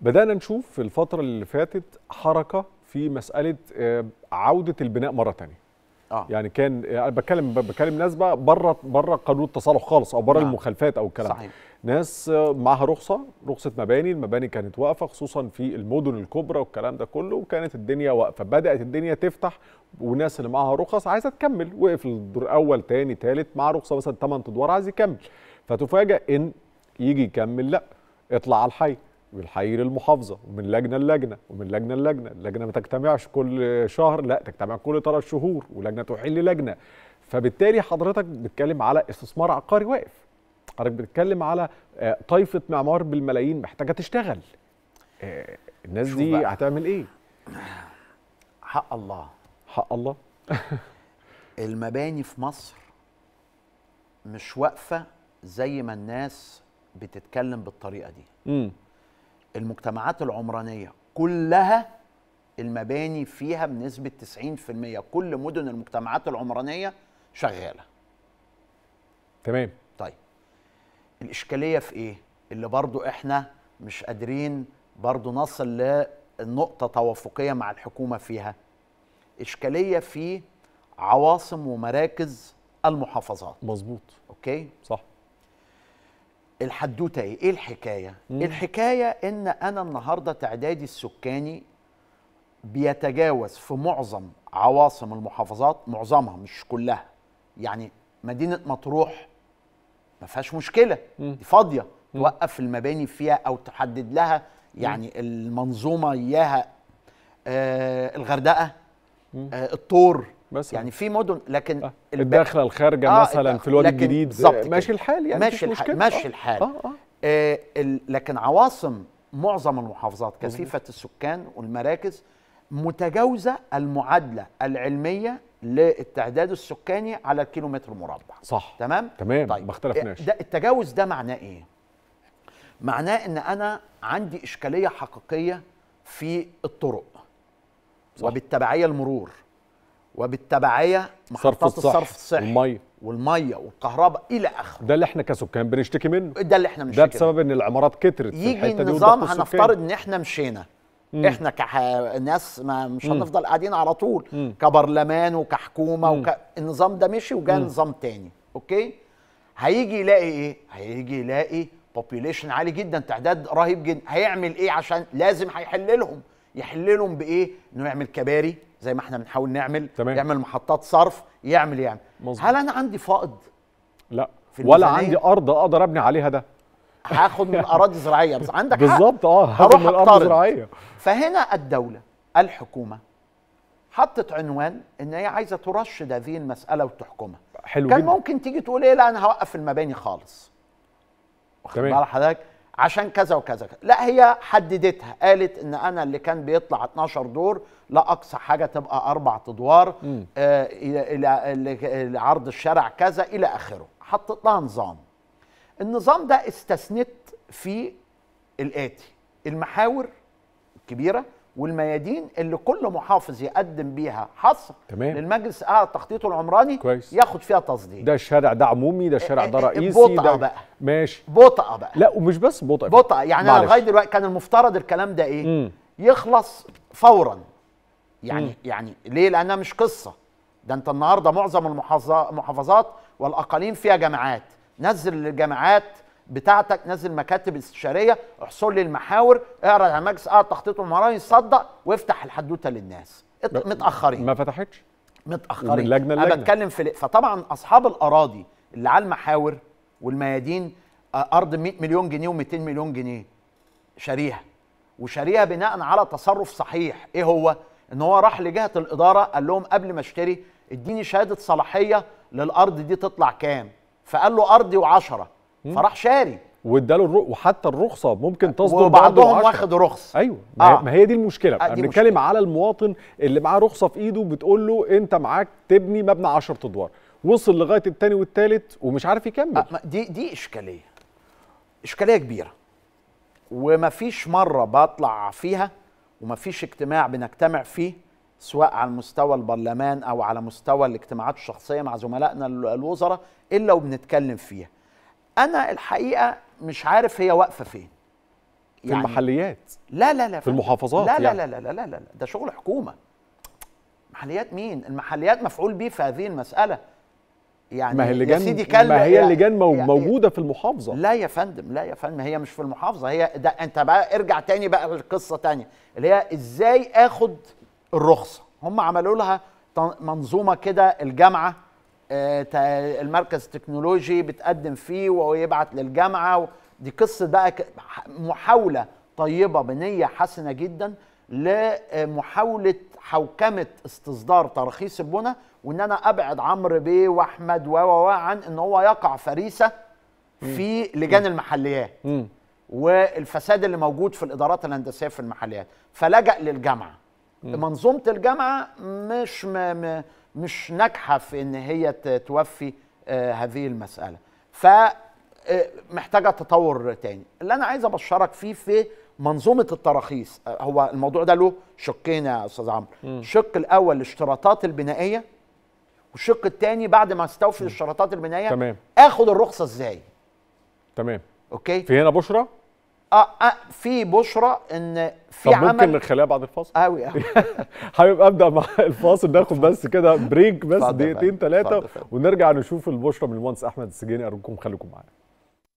بدأنا نشوف في الفترة اللي فاتت حركة في مسألة آه، عودة البناء مرة تانية آه. يعني كان آه، بتكلم بتكلم ناس بقى بره بره قانون التصالح خالص او بره نعم. المخالفات او الكلام صحيح. ناس آه، معاها رخصه رخصه مباني المباني كانت واقفه خصوصا في المدن الكبرى والكلام ده كله وكانت الدنيا واقفه بدات الدنيا تفتح وناس اللي معاها رخص عايزه تكمل وقف الدور اول تاني تالت مع رخصه مثلا 8 ادوار عايز يكمل فتفاجئ ان يجي يكمل لا اطلع على الحي بنحيي للمحافظه ومن لجنه للجنه ومن لجنه للجنه، اللجنه ما تجتمعش كل شهر لا تجتمع كل ثلاث شهور ولجنه تحيل لجنة فبالتالي حضرتك بتتكلم على استثمار عقاري واقف. حضرتك بتتكلم على آه، طايفه معمار بالملايين محتاجه تشتغل. آه، الناس دي بقى. هتعمل ايه؟ حق الله حق الله المباني في مصر مش واقفه زي ما الناس بتتكلم بالطريقه دي. امم المجتمعات العمرانيه كلها المباني فيها بنسبه 90% كل مدن المجتمعات العمرانيه شغاله تمام طيب الاشكاليه في ايه اللي برضو احنا مش قادرين برضو نصل لنقطه توافقيه مع الحكومه فيها اشكاليه في عواصم ومراكز المحافظات مظبوط اوكي صح الحدوته ايه؟ ايه الحكايه؟ مم. الحكايه ان انا النهارده تعدادي السكاني بيتجاوز في معظم عواصم المحافظات معظمها مش كلها يعني مدينه مطروح ما فيهاش مشكله مم. دي فاضيه مم. توقف المباني فيها او تحدد لها يعني مم. المنظومه اياها آه الغردقه آه الطور مثلا يعني في مدن لكن آه الداخله الخارجه آه مثلا في الوادي الجديد ماشي الحال يعني ماشي الحال ماشي آه، الحال آه آه. آه لكن عواصم معظم المحافظات كثيفه السكان والمراكز متجاوزه المعادله العلميه للتعداد السكاني على الكيلومتر مربع صح تمام تمام طيب. ما اختلفناش ده التجاوز ده معناه ايه معناه ان انا عندي اشكاليه حقيقيه في الطرق صح. وبالتبعيه المرور وبالتبعيه محطات الصرف الصحي والميه والميه والكهرباء الى اخره ده اللي احنا كسكان بنشتكي منه ده اللي احنا بنشتكي ده بسبب ان العمارات كترت يجي في الحته دي هنفترض ان احنا مشينا مم. احنا كناس ما مش هنفضل قاعدين على طول مم. كبرلمان وكحكومه وك... النظام ده مشي وجاء نظام تاني اوكي هيجي يلاقي ايه هيجي يلاقي بوبيليشن عالي جدا تعداد رهيب جدا هيعمل ايه عشان لازم هيحل لهم يحل لهم بايه انه يعمل كباري زي ما احنا بنحاول نعمل تمام. يعمل محطات صرف يعمل يعمل يعني. مزبط. هل انا عندي فائض لا ولا عندي ارض اقدر ابني عليها ده هاخد من اراضي زراعيه بس عندك بالظبط اه هاخد من الاراضي الزراعيه فهنا الدوله الحكومه حطت عنوان ان هي عايزه ترشد هذه المساله وتحكمها حلو كان جدا. ممكن تيجي تقول ايه لا انا هوقف المباني خالص واخد بال حضرتك عشان كذا وكذا لا هي حددتها قالت ان انا اللي كان بيطلع 12 دور لا اقصى حاجه تبقى اربع ادوار آه عرض الشارع كذا الى اخره حطت لها نظام النظام ده استثنت في الاتي المحاور الكبيره والميادين اللي كل محافظ يقدم بيها حصر تمام. للمجلس اه التخطيط العمراني كويس. ياخد فيها تصديق ده الشارع ده عمومي ده الشارع إيه، إيه، ده إيه، رئيسي ده ده بقى ماشي بطأة بقى لا ومش بس بطأة بطأة يعني معلش. انا لغايه دلوقتي كان المفترض الكلام ده ايه مم. يخلص فورا يعني مم. يعني ليه لانها مش قصه ده انت النهارده معظم المحافظات والاقاليم فيها جامعات نزل الجامعات بتاعتك نزل مكاتب استشاريه احصر لي المحاور اعرض على مجلس اقعد تخطيط المراني صدق وافتح الحدوته للناس متاخرين ما فتحتش متاخرين لجنة انا بتكلم في فطبعا اصحاب الاراضي اللي على المحاور والميادين ارض 100 مليون جنيه و200 مليون جنيه شاريها وشاريها بناء على تصرف صحيح ايه هو ان هو راح لجهه الاداره قال لهم قبل ما اشتري اديني شهاده صلاحيه للارض دي تطلع كام فقال له ارضي وعشرة فراح شاري واداله الرخ وحتى الرخصه ممكن تصدر بعضهم واخد رخص ايوه ما, آه. ما هي دي المشكله آه بنتكلم على المواطن اللي معاه رخصه في ايده بتقول له انت معاك تبني مبنى 10 ادوار وصل لغايه الثاني والثالث ومش عارف يكمل آه دي دي اشكاليه اشكاليه كبيره ومفيش مره بطلع فيها ومفيش اجتماع بنجتمع فيه سواء على مستوى البرلمان او على مستوى الاجتماعات الشخصيه مع زملائنا الوزراء الا وبنتكلم فيها انا الحقيقه مش عارف هي واقفه فين يعني في المحليات لا لا لا في المحافظات لا لا, يعني. لا لا لا لا لا ده شغل حكومه محليات مين المحليات مفعول به في هذه المساله يعني ما هي اللجان يا سيدي كلمة ما هي اللجان يعني موجوده في المحافظه لا يا فندم لا يا فندم هي مش في المحافظه هي ده انت بقى ارجع تاني بقى لقصه تانية اللي هي ازاي اخد الرخصه هم عملوا لها منظومه كده الجامعه آه، المركز التكنولوجي بتقدم فيه ويبعت للجامعه دي قصه بقى محاوله طيبه بنيه حسنه جدا لمحاوله حوكمه استصدار تراخيص البنى وان انا ابعد عمرو بيه واحمد و عن ان هو يقع فريسه في لجان المحليات والفساد اللي موجود في الادارات الهندسيه في المحليات فلجأ للجامعه منظومه الجامعه مش م... مش ناجحه في ان هي توفي آه، هذه المساله ف آه، محتاجه تطور تاني اللي انا عايز ابشرك فيه في منظومه التراخيص آه، هو الموضوع ده له شقين يا استاذ عمرو الشق الاول الاشتراطات البنائيه والشق الثاني بعد ما استوفي الاشتراطات البنائيه تمام. اخد الرخصه ازاي تمام اوكي في هنا بشرى آه،, اه, في بشرى ان في طب عمل ممكن نخليها بعد الفاصل قوي قوي حابب ابدا مع الفاصل ناخد بس كده بريك بس دقيقتين ثلاثه ونرجع نشوف البشرى من المهندس احمد السجيني ارجوكم خليكم معانا